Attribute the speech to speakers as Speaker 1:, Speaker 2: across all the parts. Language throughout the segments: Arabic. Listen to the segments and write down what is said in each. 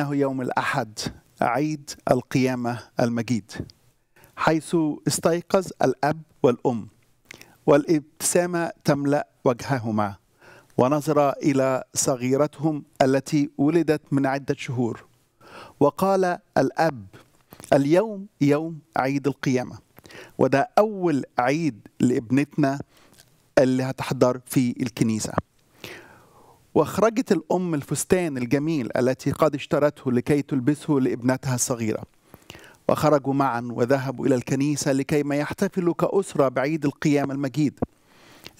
Speaker 1: انه يوم الاحد عيد القيامه المجيد حيث استيقظ الاب والام والابتسامه تملا وجههما ونظر الى صغيرتهم التي ولدت من عده شهور وقال الاب اليوم يوم عيد القيامه وده اول عيد لابنتنا اللي هتحضر في الكنيسه واخرجت الام الفستان الجميل التي قد اشترته لكي تلبسه لابنتها الصغيره وخرجوا معا وذهبوا الى الكنيسه لكي ما يحتفلوا كاسره بعيد القيامه المجيد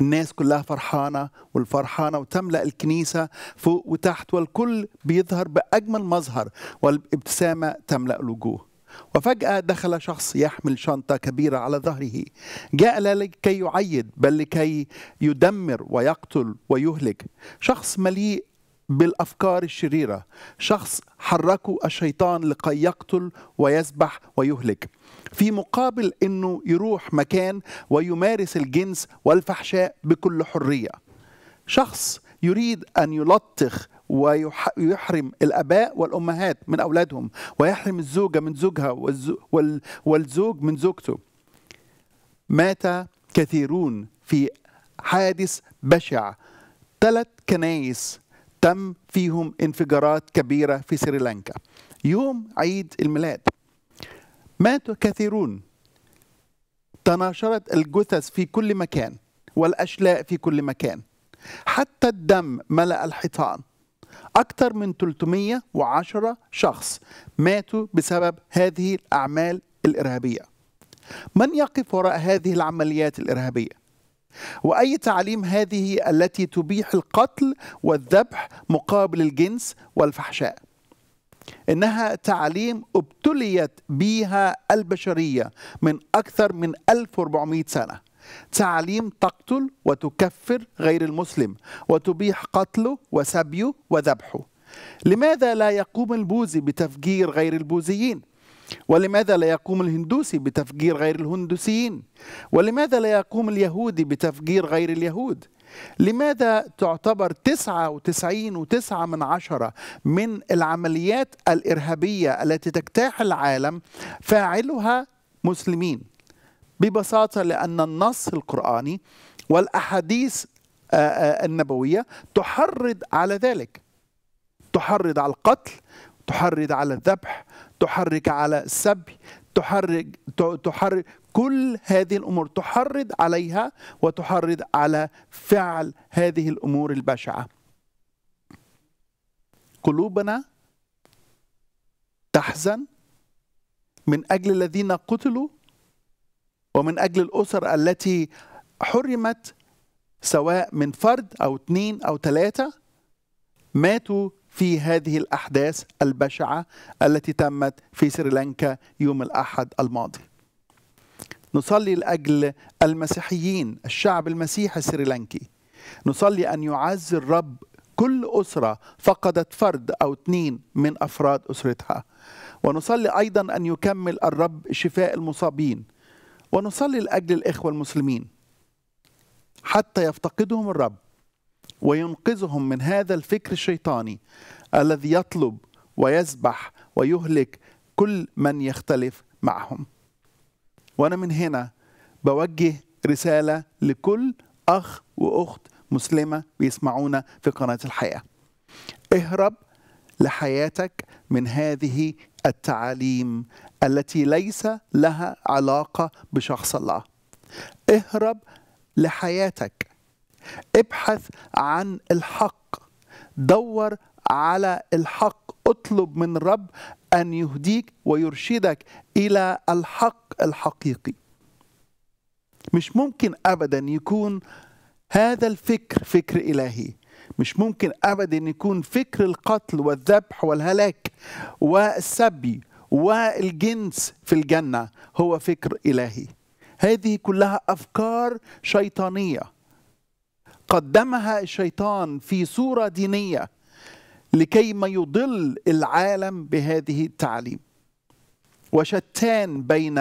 Speaker 1: الناس كلها فرحانه والفرحانه وتملا الكنيسه فوق وتحت والكل بيظهر باجمل مظهر والابتسامه تملا الوجوه وفجأة دخل شخص يحمل شنطة كبيرة على ظهره جاء لا لكي يعيد بل لكي يدمر ويقتل ويهلك شخص مليء بالافكار الشريره شخص حركه الشيطان لكي يقتل ويسبح ويهلك في مقابل انه يروح مكان ويمارس الجنس والفحشاء بكل حريه شخص يريد ان يلطخ ويحرم الاباء والامهات من اولادهم ويحرم الزوجه من زوجها والزوج من زوجته مات كثيرون في حادث بشع ثلاث كنايس تم فيهم انفجارات كبيره في سريلانكا يوم عيد الميلاد مات كثيرون تناشرت الجثث في كل مكان والاشلاء في كل مكان حتى الدم ملا الحيطان أكثر من 310 شخص ماتوا بسبب هذه الأعمال الإرهابية من يقف وراء هذه العمليات الإرهابية؟ وأي تعليم هذه التي تبيح القتل والذبح مقابل الجنس والفحشاء إنها تعليم ابتليت بها البشرية من أكثر من 1400 سنة تعليم تقتل وتكفر غير المسلم وتبيح قتله وسبيه وذبحه لماذا لا يقوم البوذي بتفجير غير البوذيين ولماذا لا يقوم الهندوسي بتفجير غير الهندوسيين ولماذا لا يقوم اليهودي بتفجير غير اليهود لماذا تعتبر تسعة وتسعين وتسعة من عشرة من العمليات الإرهابية التي تجتاح العالم فاعلها مسلمين ببساطة لأن النص القرآني والأحاديث النبوية تحرض على ذلك تحرض على القتل تحرض على الذبح تحرك على السبي تحرك تحرك كل هذه الامور تحرض عليها وتحرض على فعل هذه الامور البشعه قلوبنا تحزن من اجل الذين قتلوا ومن أجل الأسر التي حرمت سواء من فرد أو اثنين أو ثلاثة ماتوا في هذه الأحداث البشعة التي تمت في سريلانكا يوم الأحد الماضي نصلي لأجل المسيحيين الشعب المسيحي السريلانكي نصلي أن يعز الرب كل أسرة فقدت فرد أو اثنين من أفراد أسرتها ونصلي أيضا أن يكمل الرب شفاء المصابين ونصلي لاجل الاخوه المسلمين حتى يفتقدهم الرب وينقذهم من هذا الفكر الشيطاني الذي يطلب ويذبح ويهلك كل من يختلف معهم وانا من هنا بوجه رساله لكل اخ واخت مسلمه بيسمعونا في قناه الحياه اهرب لحياتك من هذه التعاليم التي ليس لها علاقه بشخص الله اهرب لحياتك ابحث عن الحق دور على الحق اطلب من رب ان يهديك ويرشدك الى الحق الحقيقي مش ممكن ابدا يكون هذا الفكر فكر الهي مش ممكن أبدا يكون فكر القتل والذبح والهلاك والسبي والجنس في الجنة هو فكر إلهي هذه كلها أفكار شيطانية قدمها الشيطان في صورة دينية لكي ما يضل العالم بهذه التعاليم وشتان بين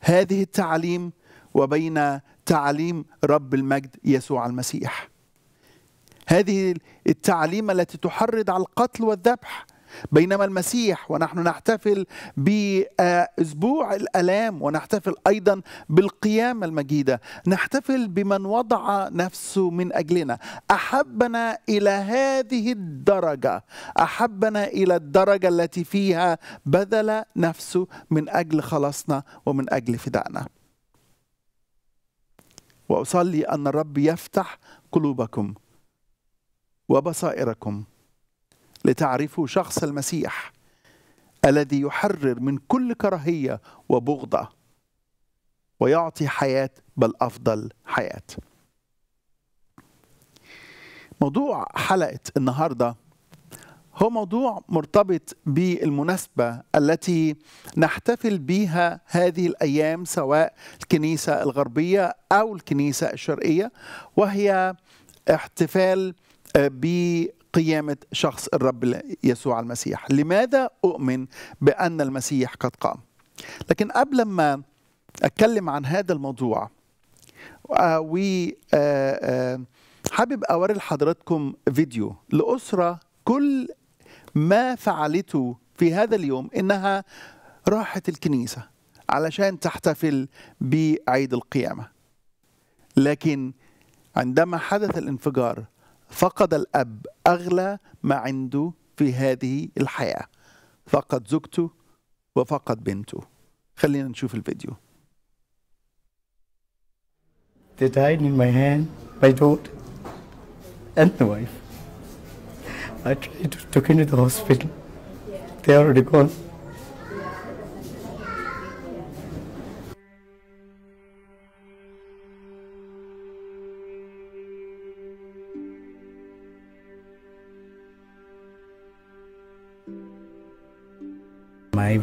Speaker 1: هذه التعاليم وبين تعاليم رب المجد يسوع المسيح هذه التعليم التي تحرض على القتل والذبح بينما المسيح ونحن نحتفل باسبوع الالام ونحتفل ايضا بالقيامه المجيده نحتفل بمن وضع نفسه من اجلنا احبنا الى هذه الدرجه احبنا الى الدرجه التي فيها بذل نفسه من اجل خلاصنا ومن اجل فدائنا واصلي ان الرب يفتح قلوبكم وبصائركم لتعرفوا شخص المسيح الذي يحرر من كل كراهيه وبغضه ويعطي حياه بل افضل حياه موضوع حلقه النهارده هو موضوع مرتبط بالمناسبة التي نحتفل بها هذه الأيام سواء الكنيسة الغربية أو الكنيسة الشرقية وهي احتفال بقيامة شخص الرب يسوع المسيح لماذا أؤمن بأن المسيح قد قام لكن قبل ما أتكلم عن هذا الموضوع و آه، آه، آه، حابب أوري لحضراتكم فيديو لأسرة كل ما فعلته في هذا اليوم إنها راحت الكنيسة علشان تحتفل بعيد القيامة لكن عندما حدث الانفجار فقد الأب أغلى ما عنده في هذه الحياة فقد زوجته وفقد بنته خلينا نشوف الفيديو They died in my hand, my daughter and the wife. I tried to take her to the hospital. They already gone.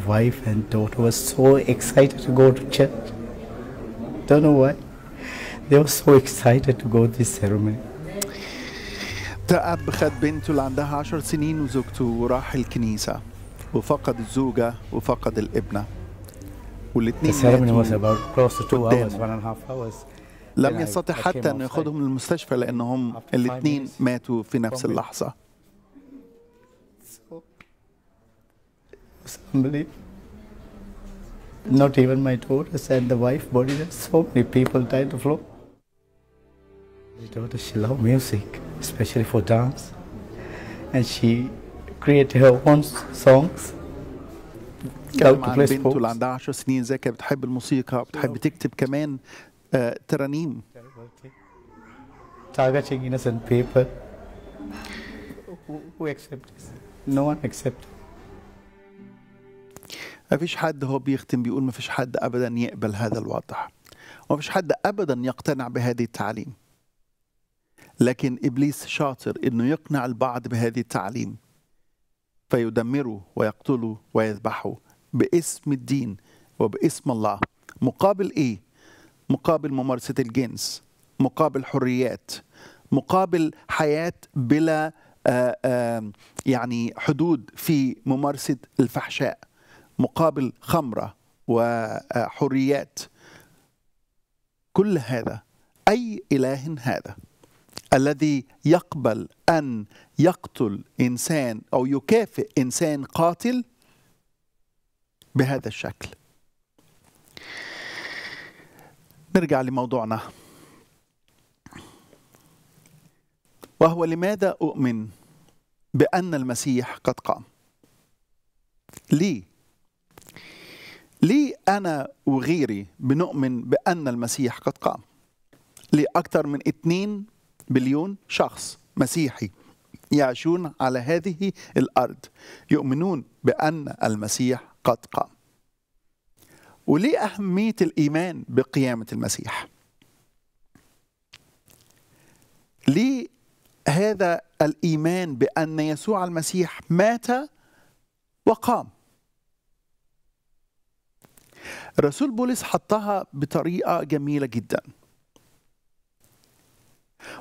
Speaker 1: wife and daughter were so excited to go to church. Don't know why. They were so excited to go to this ceremony. أب خد بنته اللي عندها عشر سنين وزوجته وراح الكنيسة وفقد الزوجة وفقد الابنة والاثنين لم يستطع حتى انه يأخذهم للمستشفى لانهم الاثنين ماتوا في نفس اللحظة assembly. Not even my daughter said the wife body. There's so many people died the floor. My daughter, she loved music, especially for dance. And she created her own songs. كلام عن بنته اللي عندها 10 سنين ازاي كانت بتحب الموسيقى بتحب تكتب كمان ترانيم targeting innocent people who accept this no one accepts ما فيش حد هو بيختم بيقول ما فيش حد ابدا يقبل هذا الوضع وما فيش حد ابدا يقتنع بهذه التعليم لكن ابليس شاطر انه يقنع البعض بهذه التعليم فيدمره ويقتله ويذبحه باسم الدين وباسم الله مقابل ايه مقابل ممارسه الجنس مقابل حريات مقابل حياه بلا آآ آه، آآ آه، يعني حدود في ممارسه الفحشاء مقابل خمرة وحريات كل هذا أي إله هذا الذي يقبل أن يقتل إنسان أو يكافئ إنسان قاتل بهذا الشكل نرجع لموضوعنا وهو لماذا أؤمن بأن المسيح قد قام ليه ليه أنا وغيري بنؤمن بأن المسيح قد قام لأكثر من 2 بليون شخص مسيحي يعيشون على هذه الأرض يؤمنون بأن المسيح قد قام وليه أهمية الإيمان بقيامة المسيح ليه هذا الإيمان بأن يسوع المسيح مات وقام الرسول بولس حطها بطريقة جميلة جدا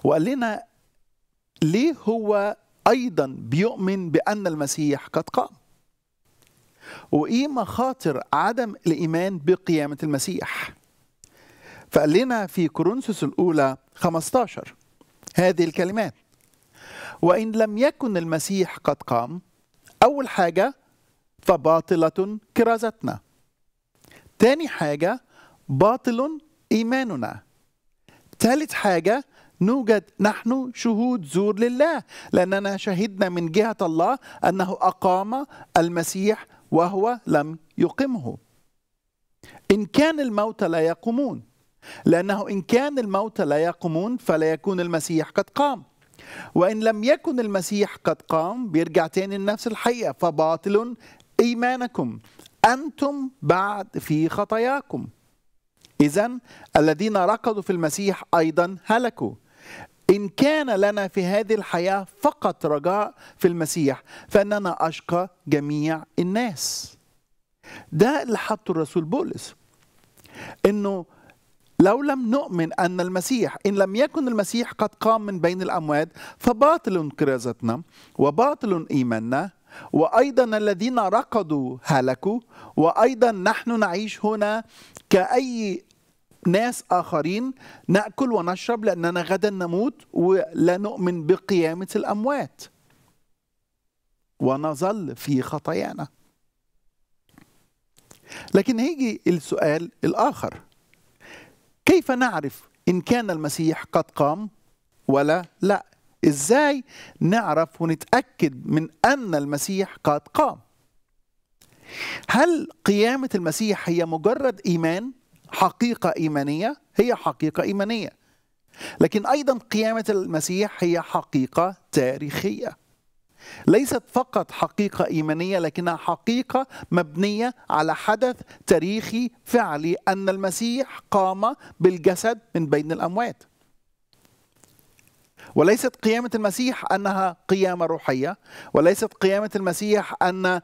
Speaker 1: وقال لنا ليه هو أيضا بيؤمن بأن المسيح قد قام وإيه مخاطر عدم الإيمان بقيامة المسيح فقال لنا في كورنثوس الأولى 15 هذه الكلمات وإن لم يكن المسيح قد قام أول حاجة فباطلة كرازتنا تاني حاجة باطل إيماننا ثالث حاجة نوجد نحن شهود زور لله لأننا شهدنا من جهة الله أنه أقام المسيح وهو لم يقمه إن كان الموتى لا يقومون لأنه إن كان الموتى لا يقومون فلا يكون المسيح قد قام وإن لم يكن المسيح قد قام بيرجع تاني لنفس الحقيقة فباطل إيمانكم أنتم بعد في خطاياكم إذا الذين ركضوا في المسيح أيضا هلكوا إن كان لنا في هذه الحياة فقط رجاء في المسيح فإننا أشقى جميع الناس ده اللي حطه الرسول بولس إنه لو لم نؤمن أن المسيح إن لم يكن المسيح قد قام من بين الأموات فباطل كرازتنا وباطل إيماننا وايضا الذين رقدوا هلكوا وايضا نحن نعيش هنا كاي ناس اخرين ناكل ونشرب لاننا غدا نموت ولا نؤمن بقيامه الاموات ونظل في خطايانا لكن هيجي السؤال الاخر كيف نعرف ان كان المسيح قد قام ولا لا ازاي نعرف ونتاكد من ان المسيح قد قام هل قيامه المسيح هي مجرد ايمان حقيقه ايمانيه هي حقيقه ايمانيه لكن ايضا قيامه المسيح هي حقيقه تاريخيه ليست فقط حقيقه ايمانيه لكنها حقيقه مبنيه على حدث تاريخي فعلي ان المسيح قام بالجسد من بين الاموات وليست قيامة المسيح أنها قيامة روحية وليست قيامة المسيح أن آه،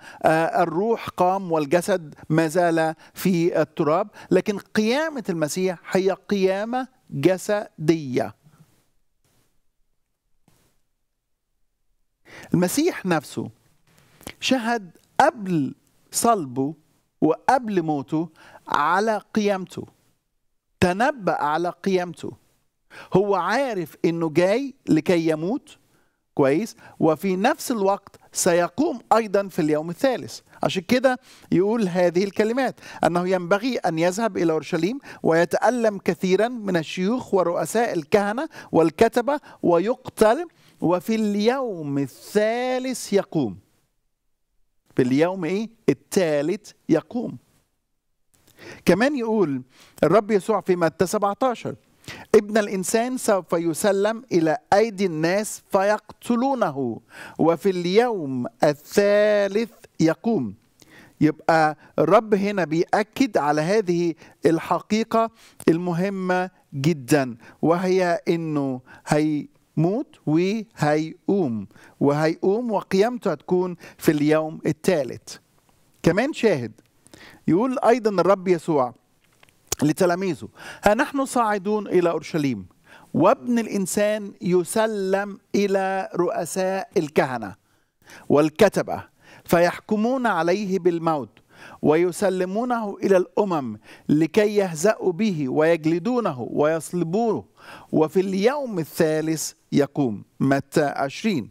Speaker 1: الروح قام والجسد ما زال في التراب لكن قيامة المسيح هي قيامة جسدية المسيح نفسه شهد قبل صلبه وقبل موته على قيامته تنبأ على قيامته هو عارف انه جاي لكي يموت كويس وفي نفس الوقت سيقوم ايضا في اليوم الثالث عشان كده يقول هذه الكلمات انه ينبغي ان يذهب الى اورشليم ويتالم كثيرا من الشيوخ ورؤساء الكهنه والكتبه ويقتل وفي اليوم الثالث يقوم في اليوم ايه الثالث يقوم كمان يقول الرب يسوع في متى 17 ابن الإنسان سوف يسلم إلى أيدي الناس فيقتلونه وفي اليوم الثالث يقوم يبقى الرب هنا بيأكد على هذه الحقيقة المهمة جدا وهي أنه هيموت وهيقوم وهيقوم وقيامته هتكون في اليوم الثالث كمان شاهد يقول أيضا الرب يسوع لتلاميذه ها نحن صاعدون إلى أورشليم وابن الإنسان يسلم إلى رؤساء الكهنة والكتبة فيحكمون عليه بالموت ويسلمونه إلى الأمم لكي يهزأوا به ويجلدونه ويصلبوه وفي اليوم الثالث يقوم متى عشرين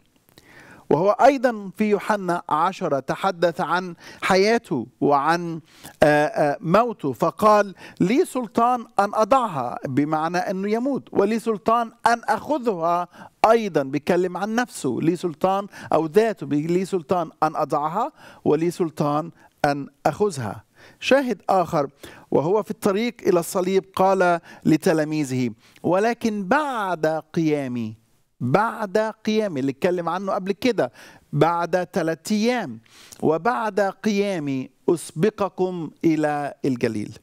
Speaker 1: وهو أيضا في يوحنا عشرة تحدث عن حياته وعن آه، آه، موته فقال لي سلطان أن أضعها بمعنى أنه يموت ولي سلطان أن أخذها أيضا بيتكلم عن نفسه لي سلطان أو ذاته لي سلطان أن أضعها ولي سلطان أن أخذها شاهد آخر وهو في الطريق إلى الصليب قال لتلاميذه ولكن بعد قيامي بعد قيامي اللي اتكلم عنه قبل كده بعد ثلاثة أيام وبعد قيامي أسبقكم إلى الجليل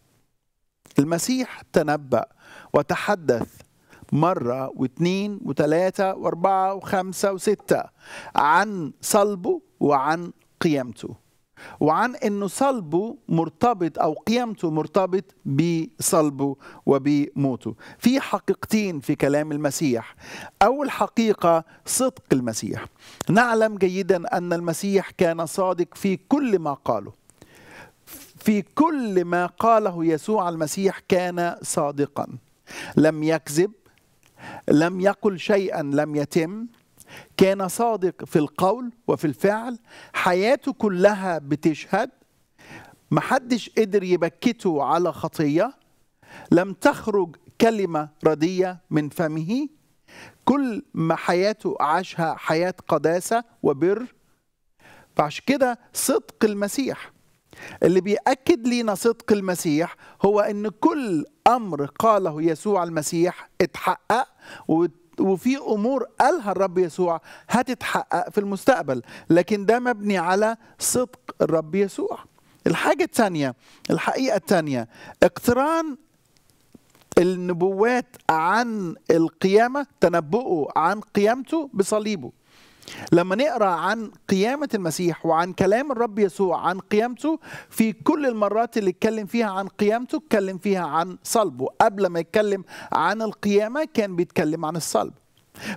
Speaker 1: المسيح تنبأ وتحدث مرة واثنين وثلاثة وأربعة وخمسة وستة عن صلبه وعن قيامته وعن انه صلبه مرتبط او قيمته مرتبط بصلبه وبموته في حقيقتين في كلام المسيح اول حقيقه صدق المسيح نعلم جيدا ان المسيح كان صادق في كل ما قاله في كل ما قاله يسوع المسيح كان صادقا لم يكذب لم يقل شيئا لم يتم كان صادق في القول وفي الفعل حياته كلها بتشهد محدش قدر يبكته على خطية لم تخرج كلمة ردية من فمه كل ما حياته عاشها حياة قداسة وبر فعش كده صدق المسيح اللي بيأكد لينا صدق المسيح هو أن كل أمر قاله يسوع المسيح اتحقق وفي امور قالها الرب يسوع هتتحقق في المستقبل لكن ده مبني على صدق الرب يسوع الحاجه الثانيه الحقيقه الثانيه اقتران النبوات عن القيامه تنبؤه عن قيامته بصليبه لما نقرا عن قيامه المسيح وعن كلام الرب يسوع عن قيامته في كل المرات اللي اتكلم فيها عن قيامته اتكلم فيها عن صلبه قبل ما يتكلم عن القيامه كان بيتكلم عن الصلب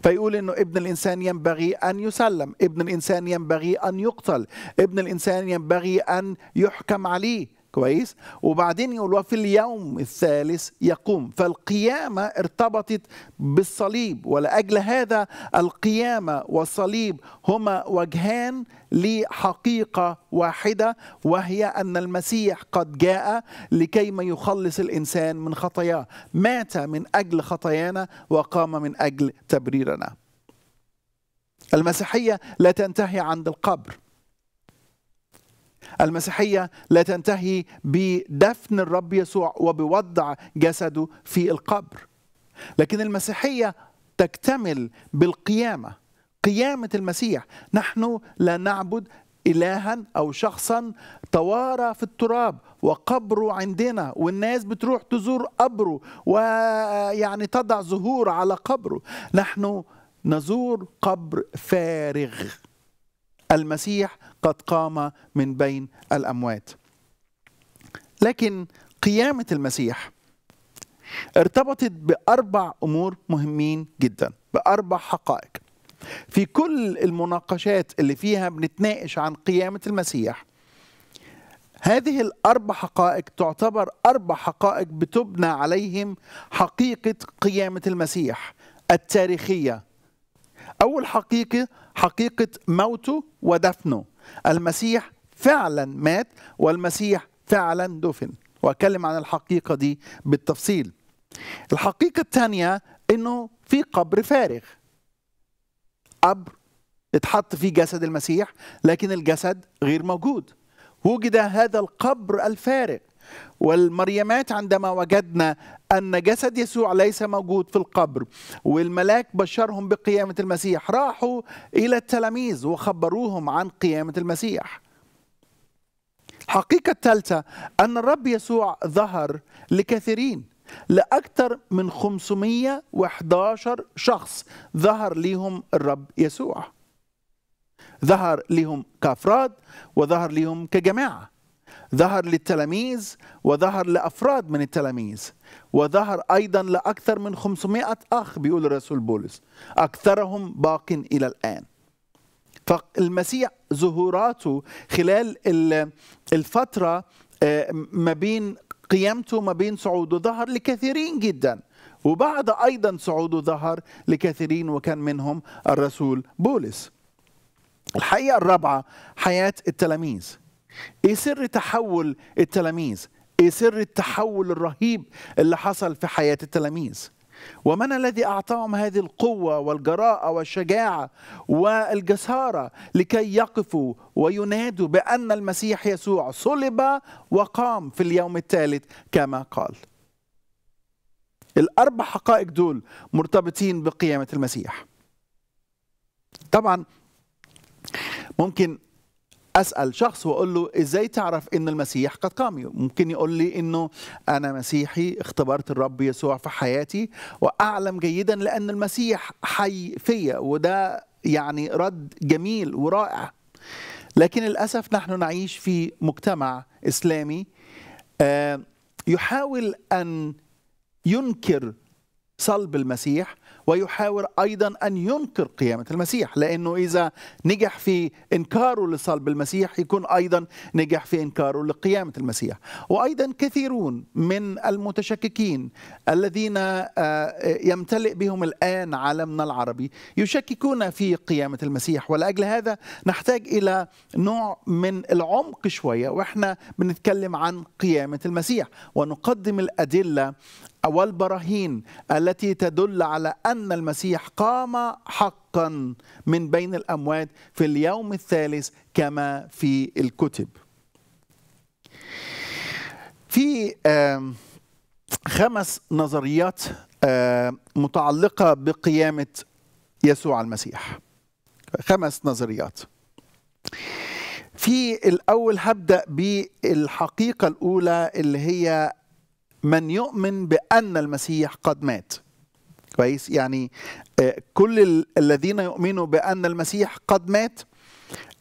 Speaker 1: فيقول انه ابن الانسان ينبغي ان يسلم ابن الانسان ينبغي ان يقتل ابن الانسان ينبغي ان يحكم عليه كويس وبعدين يقول في اليوم الثالث يقوم فالقيامة ارتبطت بالصليب ولأجل هذا القيامة والصليب هما وجهان لحقيقة واحدة وهي أن المسيح قد جاء لكيما يخلص الإنسان من خطاياه مات من أجل خطايانا وقام من أجل تبريرنا المسيحية لا تنتهي عند القبر المسيحية لا تنتهي بدفن الرب يسوع وبوضع جسده في القبر لكن المسيحية تكتمل بالقيامة قيامة المسيح نحن لا نعبد إلها أو شخصا توارى في التراب وقبره عندنا والناس بتروح تزور قبره ويعني تضع زهور على قبره نحن نزور قبر فارغ المسيح قد قام من بين الأموات لكن قيامة المسيح ارتبطت بأربع أمور مهمين جدا بأربع حقائق في كل المناقشات اللي فيها بنتناقش عن قيامة المسيح هذه الأربع حقائق تعتبر أربع حقائق بتبنى عليهم حقيقة قيامة المسيح التاريخية أول حقيقة حقيقة موته ودفنه المسيح فعلا مات والمسيح فعلا دفن واتكلم عن الحقيقه دي بالتفصيل الحقيقه الثانيه انه في قبر فارغ قبر اتحط فيه جسد المسيح لكن الجسد غير موجود وجد هذا القبر الفارغ والمريمات عندما وجدنا أن جسد يسوع ليس موجود في القبر والملاك بشرهم بقيامة المسيح راحوا إلى التلاميذ وخبروهم عن قيامة المسيح الحقيقة الثالثة أن الرب يسوع ظهر لكثيرين لأكثر من 511 شخص ظهر لهم الرب يسوع ظهر لهم كأفراد وظهر لهم كجماعة ظهر للتلاميذ وظهر لأفراد من التلاميذ وظهر أيضا لأكثر من 500 أخ بيقول الرسول بولس أكثرهم باق إلى الآن فالمسيح ظهوراته خلال الفترة آه، ما بين قيامته ما بين صعوده ظهر لكثيرين جدا وبعد أيضا صعوده ظهر لكثيرين وكان منهم الرسول بولس الحقيقة الرابعة حياة التلاميذ ايه سر تحول التلاميذ ايه سر التحول الرهيب اللي حصل في حياه التلاميذ ومن الذي اعطاهم هذه القوه والجراءه والشجاعه والجساره لكي يقفوا وينادوا بان المسيح يسوع صلب وقام في اليوم الثالث كما قال الاربع حقائق دول مرتبطين بقيامه المسيح طبعا ممكن اسال شخص واقول له ازاي تعرف ان المسيح قد قام ممكن يقول لي انه انا مسيحي اختبرت الرب يسوع في حياتي واعلم جيدا لان المسيح حي فيا وده يعني رد جميل ورائع لكن للاسف نحن نعيش في مجتمع اسلامي آه، يحاول ان ينكر صلب المسيح ويحاول ايضا ان ينكر قيامه المسيح لانه اذا نجح في انكاره لصلب المسيح يكون ايضا نجح في انكاره لقيامه المسيح وايضا كثيرون من المتشككين الذين آه، يمتلئ بهم الان عالمنا العربي يشككون في قيامه المسيح ولاجل هذا نحتاج الى نوع من العمق شويه واحنا بنتكلم عن قيامه المسيح ونقدم الادله والبراهين التي تدل على ان المسيح قام حقا من بين الاموات في اليوم الثالث كما في الكتب. في خمس نظريات متعلقه بقيامه يسوع المسيح. خمس نظريات. في الاول هبدا بالحقيقه الاولى اللي هي من يؤمن بأن المسيح قد مات كويس يعني آه، كل الذين يؤمنوا بأن المسيح قد مات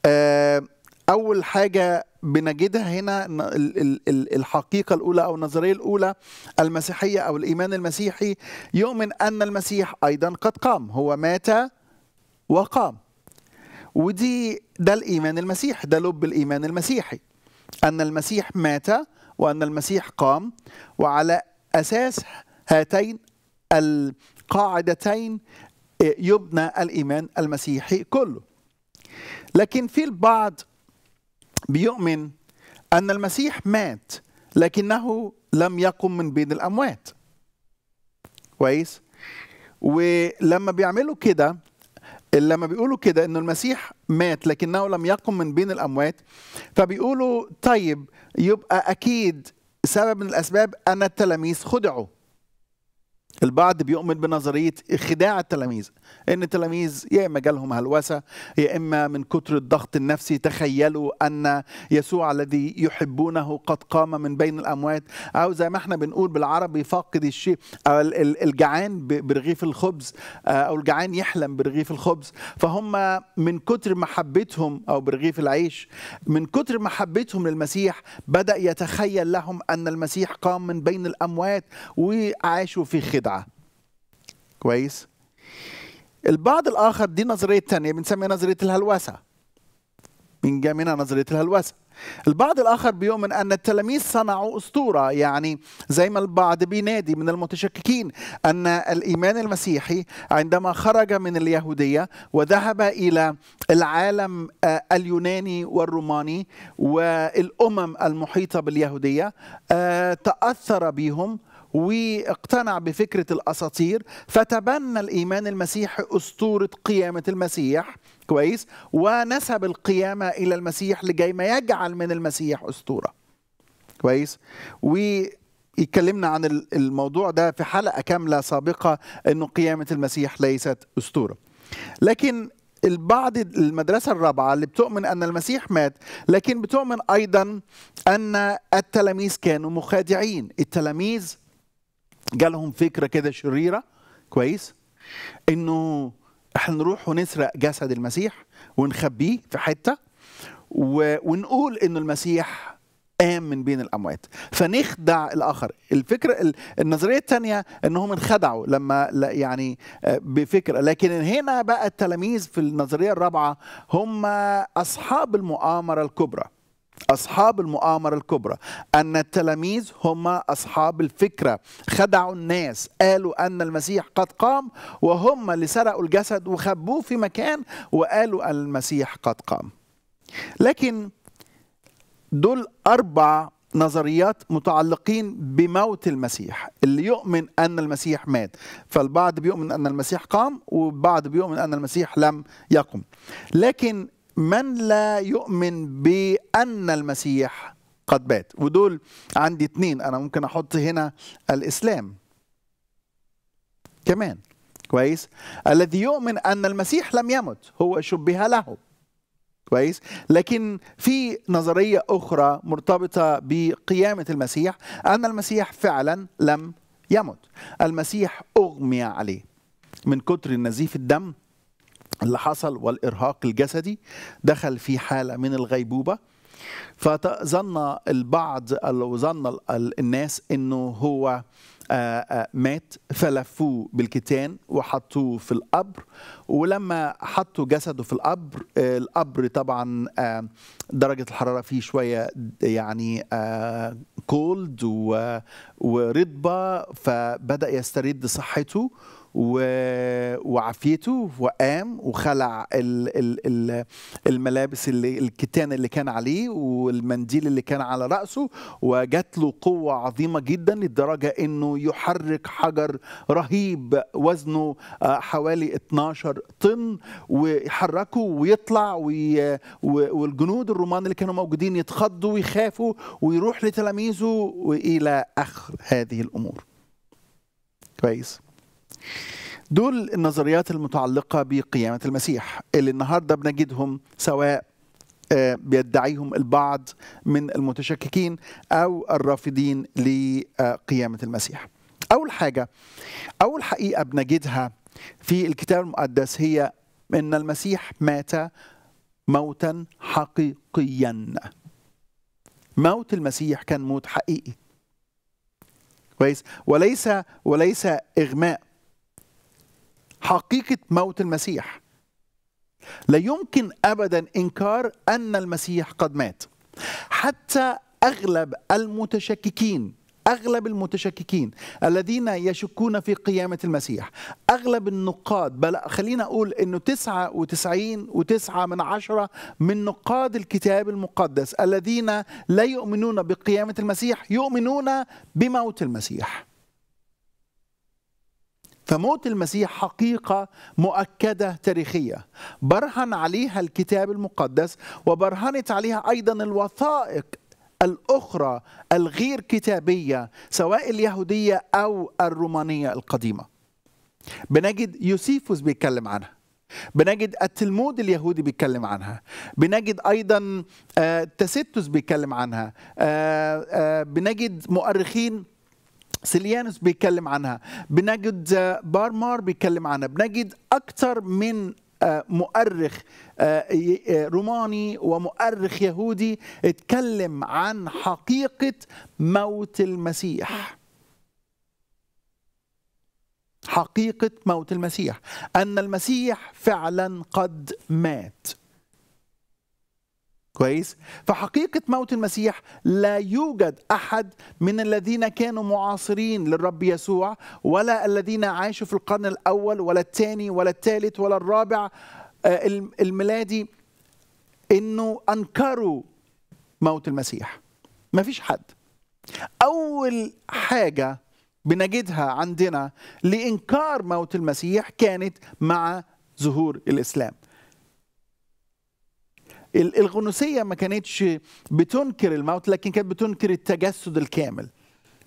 Speaker 1: آه، أول حاجة بنجدها هنا الحقيقة الأولى أو النظرية الأولى المسيحية أو الإيمان المسيحي يؤمن أن المسيح أيضا قد قام هو مات وقام ودي ده الإيمان المسيحي ده لب الإيمان المسيحي أن المسيح مات وأن المسيح قام وعلى أساس هاتين القاعدتين يبنى الإيمان المسيحي كله لكن في البعض بيؤمن أن المسيح مات لكنه لم يقم من بين الأموات كويس ولما بيعملوا كده اللي لما بيقولوا كده ان المسيح مات لكنه لم يقم من بين الاموات فبيقولوا طيب يبقى اكيد سبب من الاسباب ان التلاميذ خدعوا البعض بيؤمن بنظريه خداع التلاميذ ان التلاميذ يا اما جالهم هلوسه يا اما من كتر الضغط النفسي تخيلوا ان يسوع الذي يحبونه قد قام من بين الاموات او زي ما احنا بنقول بالعربي فاقد الشيء او الجعان برغيف الخبز آه، او الجعان يحلم برغيف الخبز فهم من كتر محبتهم او برغيف العيش من كتر محبتهم للمسيح بدا يتخيل لهم ان المسيح قام من بين الاموات وعاشوا في خدع كويس البعض الآخر دي نظرية ثانيه بنسميها نظرية الهلوسة بنجي منها نظرية الهلوسة البعض الآخر بيؤمن أن التلاميذ صنعوا أسطورة يعني زي ما البعض بينادي من المتشككين أن الإيمان المسيحي عندما خرج من اليهودية وذهب إلى العالم آه، اليوناني والروماني والأمم المحيطة باليهودية آه، تأثر بهم واقتنع بفكرة الأساطير فتبنى الإيمان المسيحي أسطورة قيامة المسيح كويس ونسب القيامة إلى المسيح لجاي ما يجعل من المسيح أسطورة كويس واتكلمنا عن الموضوع ده في حلقة كاملة سابقة أنه قيامة المسيح ليست أسطورة لكن البعض المدرسة الرابعة اللي بتؤمن أن المسيح مات لكن بتؤمن أيضا أن التلاميذ كانوا مخادعين التلاميذ جالهم فكره كده شريره كويس انه احنا نروح ونسرق جسد المسيح ونخبيه في حته ونقول انه المسيح قام من بين الاموات فنخدع الاخر الفكره النظريه الثانيه انهم انخدعوا لما يعني آه، بفكره لكن هنا بقى التلاميذ في النظريه الرابعه هم اصحاب المؤامره الكبرى أصحاب المؤامرة الكبرى أن التلاميذ هم أصحاب الفكرة خدعوا الناس قالوا أن المسيح قد قام وهم اللي سرقوا الجسد وخبوه في مكان وقالوا أن المسيح قد قام لكن دول أربع نظريات متعلقين بموت المسيح اللي يؤمن أن المسيح مات فالبعض بيؤمن أن المسيح قام والبعض بيؤمن أن المسيح لم يقم لكن من لا يؤمن بأن المسيح قد بات ودول عندي اتنين أنا ممكن أحط هنا الإسلام كمان كويس الذي يؤمن أن المسيح لم يمت هو شبه له كويس لكن في نظرية أخرى مرتبطة بقيامة المسيح أن المسيح فعلا لم يمت المسيح أغمي عليه من كتر نزيف الدم اللي حصل والارهاق الجسدي دخل في حاله من الغيبوبه فظن البعض او ظن الناس انه هو آه، آه، مات فلفوه بالكتان وحطوه في القبر ولما حطوا جسده في القبر القبر طبعا آه، درجة الحرارة فيه شوية يعني كولد ورطبة فبدأ يسترد صحته و... وعافيته وقام وخلع ال... ال... الملابس اللي الكتان اللي كان عليه والمنديل اللي كان على رأسه وجات له قوة عظيمة جدا لدرجة انه يحرك حجر رهيب وزنه آه، حوالي 12 طن ويحركه ويطلع وي... والجنود الرومان اللي كانوا موجودين يتخضوا ويخافوا ويروح لتلاميذه والى اخر هذه الامور كويس دول النظريات المتعلقة بقيامة المسيح اللي النهاردة بنجدهم سواء آه، بيدعيهم البعض من المتشككين أو الرافضين لقيامة المسيح أول حاجة أول حقيقة بنجدها في الكتاب المقدس هي أن المسيح مات موتا حقيقيا موت المسيح كان موت حقيقي كويس وليس وليس إغماء حقيقة موت المسيح لا يمكن أبدا إنكار أن المسيح قد مات حتى أغلب المتشككين أغلب المتشككين الذين يشكون في قيامة المسيح أغلب النقاد بل خلينا أقول أنه تسعة وتسعين وتسعة من عشرة من نقاد الكتاب المقدس الذين لا يؤمنون بقيامة المسيح يؤمنون بموت المسيح فموت المسيح حقيقة مؤكدة تاريخية برهن عليها الكتاب المقدس وبرهنت عليها أيضا الوثائق الأخرى الغير كتابية سواء اليهودية أو الرومانية القديمة بنجد يوسيفوس بيتكلم عنها بنجد التلمود اليهودي بيتكلم عنها بنجد ايضا آه، تستوس بيتكلم عنها آه، آه، بنجد مؤرخين سليانوس بيتكلم عنها بنجد آه، بارمار بيتكلم عنها بنجد أكثر من آه، مؤرخ آه، روماني ومؤرخ يهودي اتكلم عن حقيقة موت المسيح حقيقة موت المسيح أن المسيح فعلا قد مات كويس فحقيقة موت المسيح لا يوجد أحد من الذين كانوا معاصرين للرب يسوع ولا الذين عاشوا في القرن الأول ولا الثاني ولا الثالث ولا الرابع آه، الميلادي إنه أنكروا موت المسيح ما فيش حد أول حاجة بنجدها عندنا لإنكار موت المسيح كانت مع ظهور الإسلام الغنوسيه ما كانتش بتنكر الموت لكن كانت بتنكر التجسد الكامل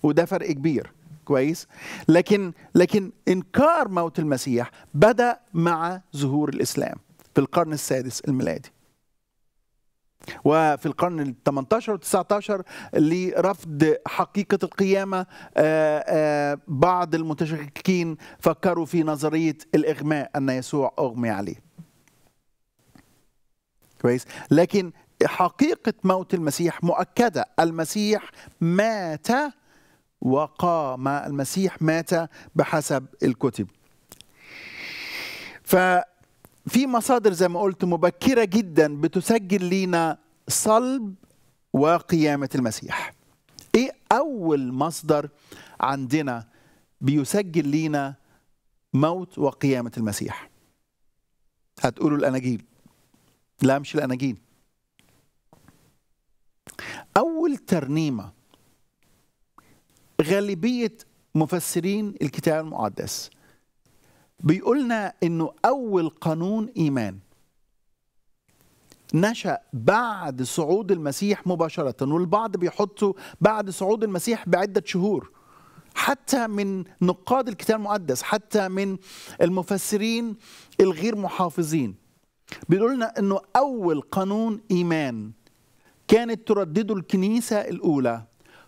Speaker 1: وده فرق كبير كويس لكن لكن انكار موت المسيح بدا مع ظهور الاسلام في القرن السادس الميلادي وفي القرن ال 18 و 19 لرفض حقيقة القيامة آه، آه، بعض المتشككين فكروا في نظرية الإغماء أن يسوع أغمي عليه كويس لكن حقيقة موت المسيح مؤكدة المسيح مات وقام المسيح مات بحسب الكتب ففي مصادر زي ما قلت مبكرة جدا بتسجل لينا صلب وقيامة المسيح ايه اول مصدر عندنا بيسجل لينا موت وقيامة المسيح هتقولوا الأناجيل لا مش الأناجيل أول ترنيمة غالبية مفسرين الكتاب المقدس بيقولنا انه اول قانون ايمان نشا بعد صعود المسيح مباشره والبعض بيحطه بعد صعود المسيح بعده شهور حتى من نقاد الكتاب المقدس حتى من المفسرين الغير محافظين بيقول لنا انه اول قانون ايمان كانت تردده الكنيسه الاولى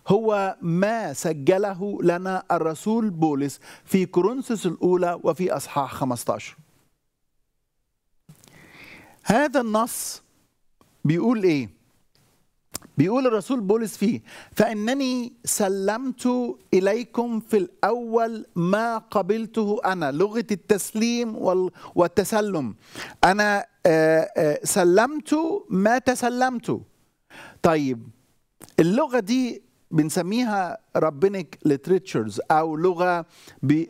Speaker 1: هو ما سجله لنا الرسول بولس في كورنثوس الاولى وفي اصحاح 15 هذا النص بيقول ايه بيقول الرسول بولس فيه فانني سلمت اليكم في الاول ما قبلته انا لغه التسليم والتسلم انا آه، آه، سلمت ما تسلمت طيب اللغه دي بنسميها ربنك لتريتشرز او لغه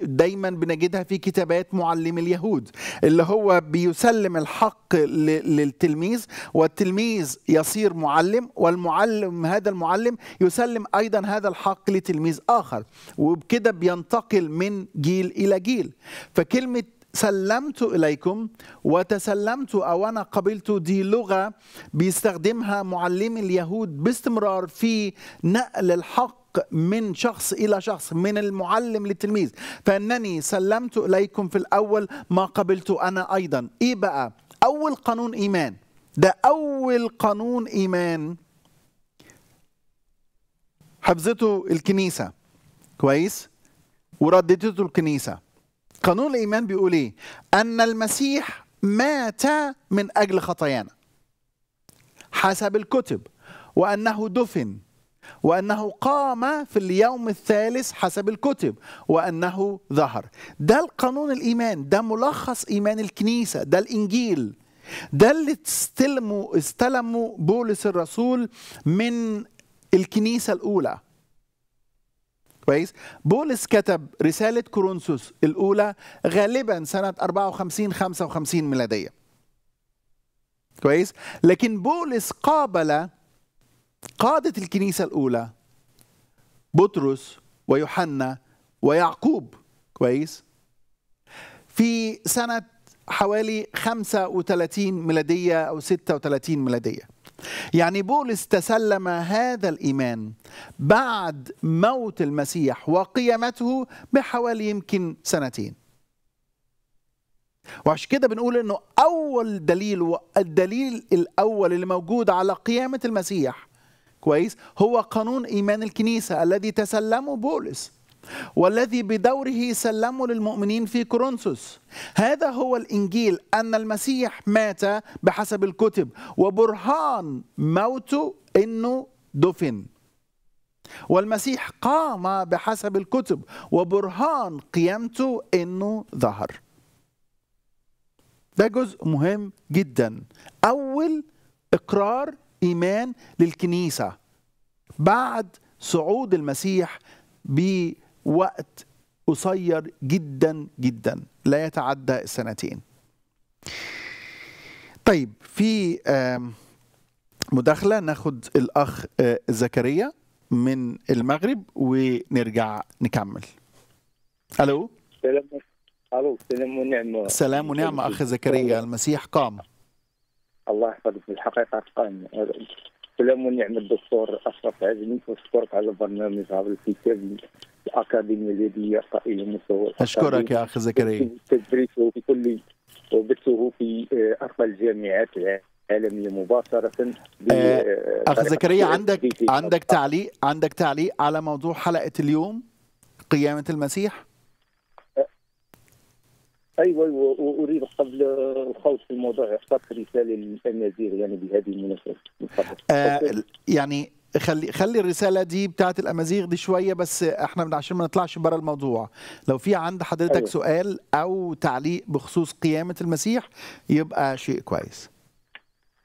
Speaker 1: دايما بنجدها في كتابات معلم اليهود اللي هو بيسلم الحق للتلميذ والتلميذ يصير معلم والمعلم هذا المعلم يسلم ايضا هذا الحق لتلميذ اخر وبكده بينتقل من جيل الى جيل فكلمه سلمت إليكم وتسلمت أو أنا قبلت دي لغة بيستخدمها معلمي اليهود باستمرار في نقل الحق من شخص إلى شخص من المعلم للتلميذ فأنني سلمت إليكم في الأول ما قبلت أنا أيضا إيه بقى أول قانون إيمان ده أول قانون إيمان حفظته الكنيسة كويس ورددته الكنيسة قانون الايمان بيقول ايه ان المسيح مات من اجل خطايانا حسب الكتب وانه دفن وانه قام في اليوم الثالث حسب الكتب وانه ظهر ده القانون الايمان ده ملخص ايمان الكنيسه ده الانجيل ده اللي استلموا استلموا بولس الرسول من الكنيسه الاولى كويس بولس كتب رسالة كورنثوس الأولى غالبا سنة 54 55 ميلادية كويس لكن بولس قابل قادة الكنيسة الأولى بطرس ويوحنا ويعقوب كويس في سنة حوالي 35 ميلادية أو 36 ميلادية يعني بولس تسلم هذا الايمان بعد موت المسيح وقيامته بحوالي يمكن سنتين وعشان كده بنقول انه اول دليل والدليل الاول اللي موجود على قيامه المسيح كويس هو قانون ايمان الكنيسه الذي تسلمه بولس والذي بدوره سلمه للمؤمنين في كورنثوس هذا هو الانجيل ان المسيح مات بحسب الكتب وبرهان موته انه دفن والمسيح قام بحسب الكتب وبرهان قيامته انه ظهر ده جزء مهم جدا اول اقرار ايمان للكنيسه بعد صعود المسيح بالكتاب وقت قصير جدا جدا لا يتعدى السنتين طيب في مداخلة ناخد الأخ آه، زكريا من المغرب ونرجع نكمل ألو سلام ألو سلام ونعمة سلام ونعمة أخ زكريا المسيح قام الله يحفظك في الحقيقة قام سلام ونعمة الدكتور أشرف عزمي وشكرك على البرنامج هذا الكتاب الاكاديميه الذي يرقى الى مستوى اشكرك يا اخ زكريا تدريسه في كل وبثه في آه، ارقى الجامعات العالميه مباشرة آه، آه، أخ زكريا عندك عندك تعليق عندك تعليق على موضوع حلقة اليوم قيامة المسيح؟ ايوه واريد أيوة، قبل الخوض في الموضوع اعطاك رساله للنذير يعني بهذه المناسبه آه يعني خلي خلي الرساله دي بتاعت الامازيغ دي شويه بس احنا عشان ما نطلعش بره الموضوع لو في عند حضرتك أيوة. سؤال او تعليق بخصوص قيامه المسيح يبقى شيء كويس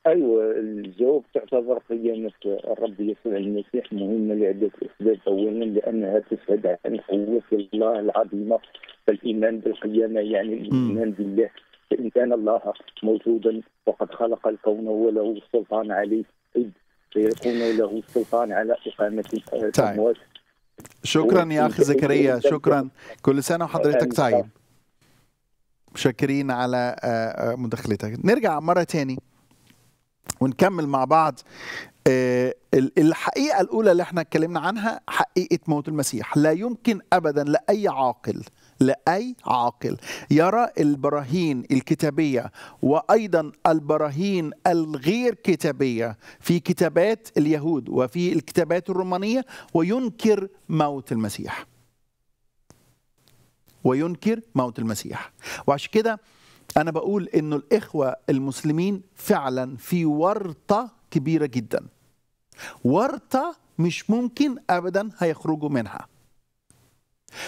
Speaker 1: ايوه الجواب تعتبر قيامه الرب يسوع المسيح مهمه لعده اسباب اولا لانها تشهد عن قوه الله العظيمه فالايمان بالقيامه يعني الايمان بالله فان كان الله موجودا وقد خلق الكون وله السلطان عليه إذ سيكون له السلطان على إقامة الأموات آه، طيب.
Speaker 2: شكرا يا اخي زكريا شكرا
Speaker 1: كل سنه وحضرتك طيب مشكرين على آه، مداخلتك نرجع مره تاني ونكمل مع بعض الحقيقه الاولى اللي احنا اتكلمنا عنها حقيقه موت المسيح لا يمكن ابدا لاي عاقل لأي عاقل يرى البراهين الكتابية وأيضا البراهين الغير كتابية في كتابات اليهود وفي الكتابات الرومانية وينكر موت المسيح وينكر موت المسيح وعشان كده أنا بقول إنه الإخوة المسلمين فعلا في ورطة كبيرة جدا ورطة مش ممكن أبدا هيخرجوا منها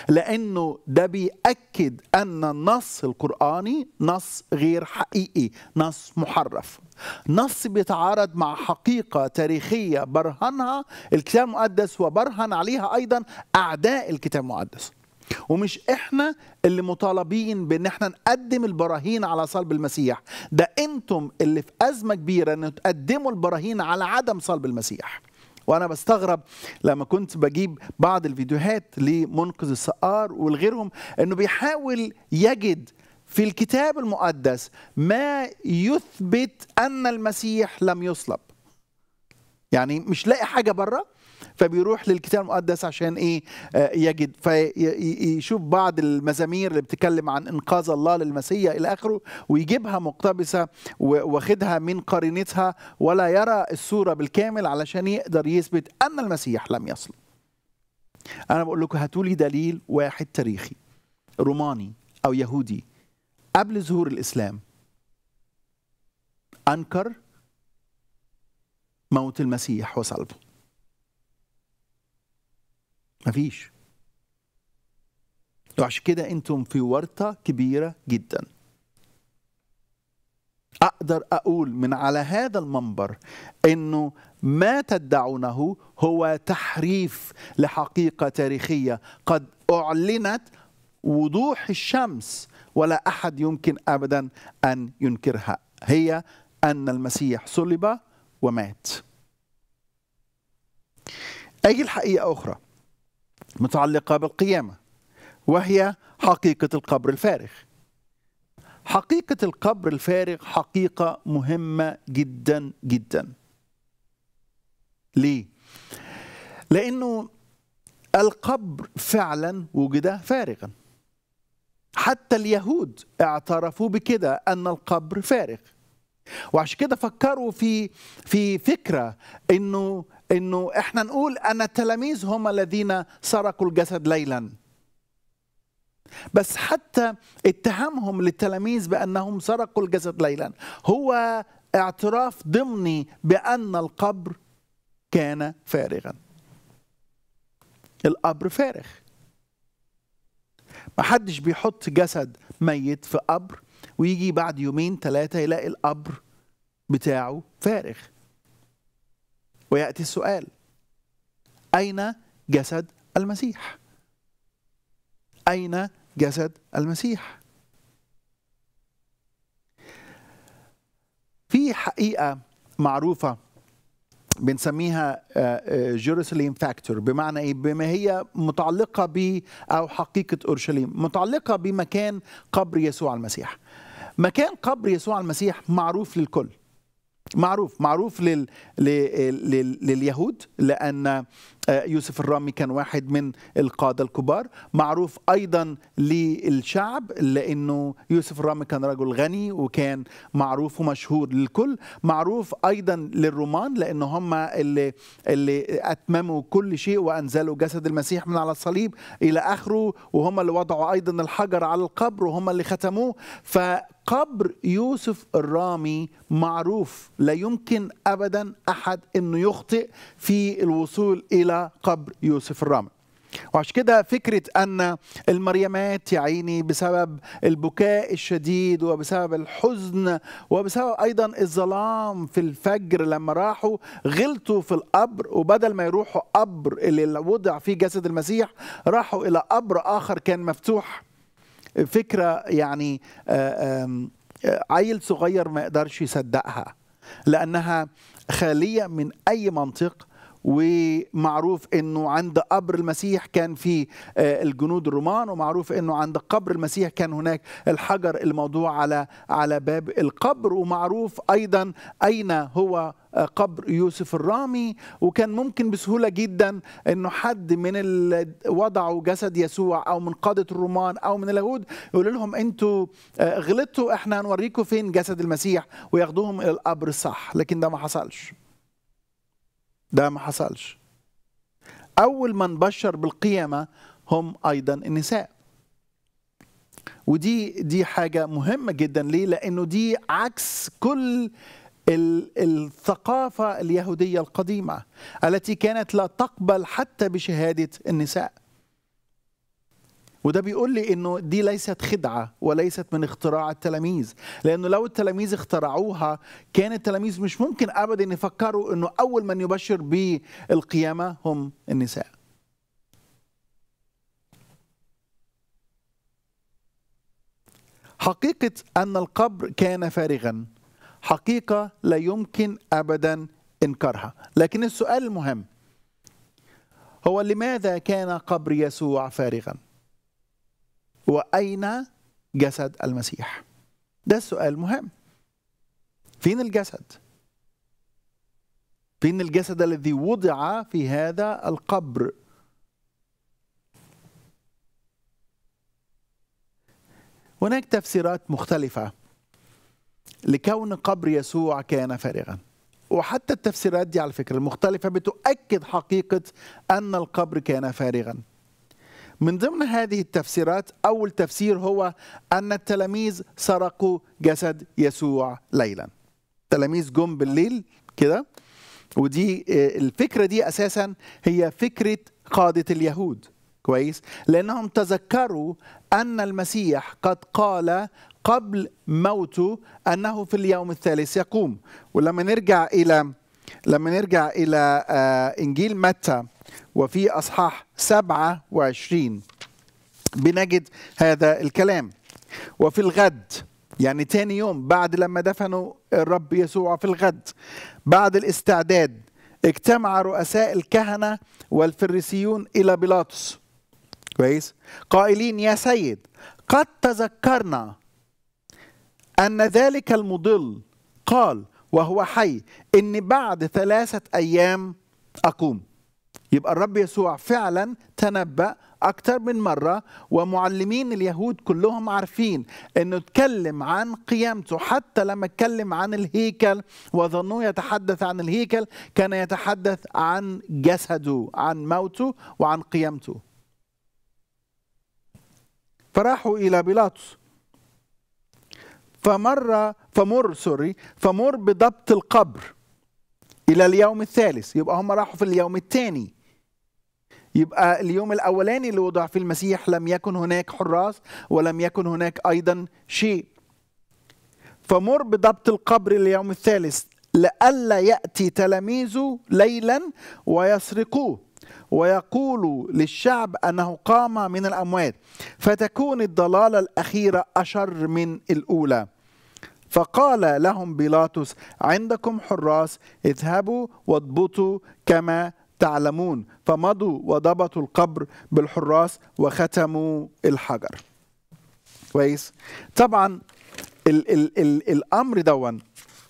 Speaker 1: لانه ده بيأكد ان النص القرآني نص غير حقيقي، نص محرف. نص بيتعارض مع حقيقة تاريخية برهنها الكتاب المقدس وبرهن عليها ايضا اعداء الكتاب المقدس. ومش احنا اللي مطالبين بان احنا نقدم البراهين على صلب المسيح ده انتم اللي في ازمه كبيره ان تقدموا البراهين على عدم صلب المسيح وانا بستغرب لما كنت بجيب بعض الفيديوهات لمنقذ السقار ولغيرهم انه بيحاول يجد في الكتاب المقدس ما يثبت ان المسيح لم يصلب يعني مش لاقي حاجه بره فبيروح للكتاب المقدس عشان ايه آه، يجد فيشوف بعض المزامير اللي بتتكلم عن انقاذ الله للمسيح الى اخره ويجيبها مقتبسه واخدها من قرينتها ولا يرى الصوره بالكامل علشان يقدر يثبت ان المسيح لم يصلب. انا بقول لكم هاتوا لي دليل واحد تاريخي روماني او يهودي قبل ظهور الاسلام انكر موت المسيح وصلبه مفيش وعشان كده انتم في ورطة كبيرة جدا اقدر اقول من على هذا المنبر انه ما تدعونه هو تحريف لحقيقة تاريخية قد اعلنت وضوح الشمس ولا احد يمكن ابدا ان ينكرها هي ان المسيح صلب ومات أي الحقيقة اخرى متعلقة بالقيامة وهي حقيقة القبر الفارغ حقيقة القبر الفارغ حقيقة مهمة جدا جدا ليه؟ لأنه القبر فعلا وجد فارغا حتى اليهود اعترفوا بكده أن القبر فارغ وعشان كده فكروا في في فكرة أنه انه احنا نقول ان التلاميذ هم الذين سرقوا الجسد ليلا بس حتى اتهامهم للتلاميذ بانهم سرقوا الجسد ليلا هو اعتراف ضمني بان القبر كان فارغا القبر فارغ محدش بيحط جسد ميت في قبر ويجي بعد يومين ثلاثة يلاقي القبر بتاعه فارغ وياتي السؤال اين جسد المسيح اين جسد المسيح في حقيقه معروفه بنسميها جيروسليم آه، فاكتور آه، بمعنى ايه بما هي متعلقه ب او حقيقه اورشليم متعلقه بمكان قبر يسوع المسيح مكان قبر يسوع المسيح معروف للكل معروف معروف لل... لل... لل... لليهود لأن آه، يوسف الرامي كان واحد من القادة الكبار معروف أيضا للشعب لأنه يوسف الرامي كان رجل غني وكان معروف ومشهور للكل معروف أيضا للرومان لأن هم اللي, اللي أتمموا كل شيء وأنزلوا جسد المسيح من على الصليب إلى آخره وهم اللي وضعوا أيضا الحجر على القبر وهم اللي ختموه ف قبر يوسف الرامي معروف لا يمكن ابدا احد انه يخطئ في الوصول الى قبر يوسف الرامي وعشان كده فكرة أن المريمات يا عيني بسبب البكاء الشديد وبسبب الحزن وبسبب أيضا الظلام في الفجر لما راحوا غلطوا في القبر وبدل ما يروحوا قبر اللي وضع فيه جسد المسيح راحوا إلى قبر آخر كان مفتوح فكره يعني آه، آه، عيل صغير ما يقدرش يصدقها لانها خاليه من اي منطق ومعروف انه عند قبر المسيح كان في آه، الجنود الرومان ومعروف انه عند قبر المسيح كان هناك الحجر الموضوع على على باب القبر ومعروف ايضا اين هو آه، قبر يوسف الرامي وكان ممكن بسهوله جدا انه حد من اللي وضعوا جسد يسوع او من قاده الرومان او من اليهود يقول لهم انتوا آه، غلطتوا احنا هنوريكم فين جسد المسيح وياخدوهم الى القبر الصح لكن ده ما حصلش ده ما حصلش أول من بشر بالقيامة هم أيضا النساء ودي دي حاجة مهمة جدا ليه؟ لأنه دي عكس كل الثقافة اليهودية القديمة التي كانت لا تقبل حتى بشهادة النساء وده بيقول لي انه دي ليست خدعه وليست من اختراع التلاميذ لانه لو التلاميذ اخترعوها كان التلاميذ مش ممكن ابدا يفكروا انه اول من يبشر بالقيامه هم النساء حقيقه ان القبر كان فارغا حقيقه لا يمكن ابدا انكارها لكن السؤال المهم هو لماذا كان قبر يسوع فارغا وأين جسد المسيح ده السؤال المهم فين الجسد فين الجسد الذي وضع في هذا القبر هناك تفسيرات مختلفة لكون قبر يسوع كان فارغا وحتى التفسيرات دي على فكرة المختلفة بتؤكد حقيقة أن القبر كان فارغا من ضمن هذه التفسيرات أول تفسير هو أن التلاميذ سرقوا جسد يسوع ليلا تلاميذ جم بالليل كده ودي آه، الفكرة دي أساسا هي فكرة قادة اليهود كويس لأنهم تذكروا أن المسيح قد قال قبل موته أنه في اليوم الثالث يقوم ولما نرجع إلى لما نرجع إلى آه، إنجيل متى وفي أصحاح 27 بنجد هذا الكلام وفي الغد يعني تاني يوم بعد لما دفنوا الرب يسوع في الغد بعد الاستعداد اجتمع رؤساء الكهنة والفريسيون إلى بيلاطس كويس قائلين يا سيد قد تذكرنا أن ذلك المضل قال وهو حي إن بعد ثلاثة أيام أقوم يبقى الرب يسوع فعلا تنبأ أكثر من مرة ومعلمين اليهود كلهم عارفين أنه اتكلم عن قيامته حتى لما اتكلم عن الهيكل وظنوه يتحدث عن الهيكل كان يتحدث عن جسده عن موته وعن قيامته فراحوا إلى بيلاطس فمر فمر سوري فمر بضبط القبر إلى اليوم الثالث يبقى هم راحوا في اليوم الثاني يبقى اليوم الاولاني اللي وضع فيه المسيح لم يكن هناك حراس ولم يكن هناك ايضا شيء فمر بضبط القبر اليوم الثالث لئلا ياتي تلاميذه ليلا ويسرقوه ويقولوا للشعب انه قام من الاموات فتكون الضلاله الاخيره اشر من الاولى فقال لهم بيلاطس عندكم حراس اذهبوا واضبطوا كما تعلمون فمضوا وضبطوا القبر بالحراس وختموا الحجر كويس طبعا الـ الـ الـ الامر دون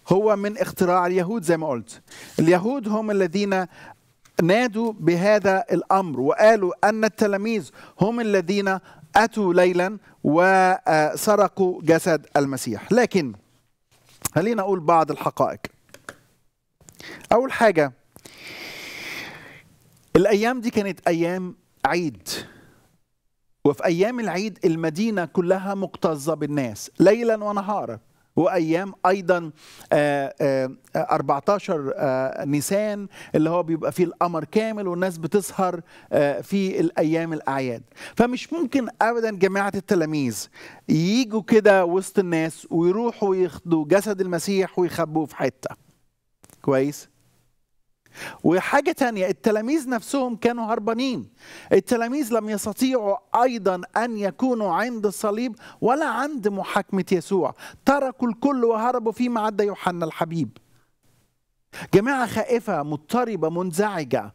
Speaker 1: هو من اختراع اليهود زي ما قلت اليهود هم الذين نادوا بهذا الامر وقالوا ان التلاميذ هم الذين اتوا ليلا وسرقوا جسد المسيح لكن خلينا اقول بعض الحقائق اول حاجه الايام دي كانت ايام عيد وفي ايام العيد المدينه كلها مكتظه بالناس ليلا ونهارا وايام ايضا 14 آه، آه، آه، نيسان اللي هو بيبقى فيه القمر كامل والناس بتسهر في الايام الاعياد فمش ممكن ابدا جماعه التلاميذ يجوا كده وسط الناس ويروحوا ياخدوا جسد المسيح ويخبوه في حته كويس وحاجة تانية التلاميذ نفسهم كانوا هربانين التلاميذ لم يستطيعوا أيضا أن يكونوا عند الصليب ولا عند محاكمة يسوع تركوا الكل وهربوا فيما عدا يوحنا الحبيب جماعة خائفة مضطربة منزعجة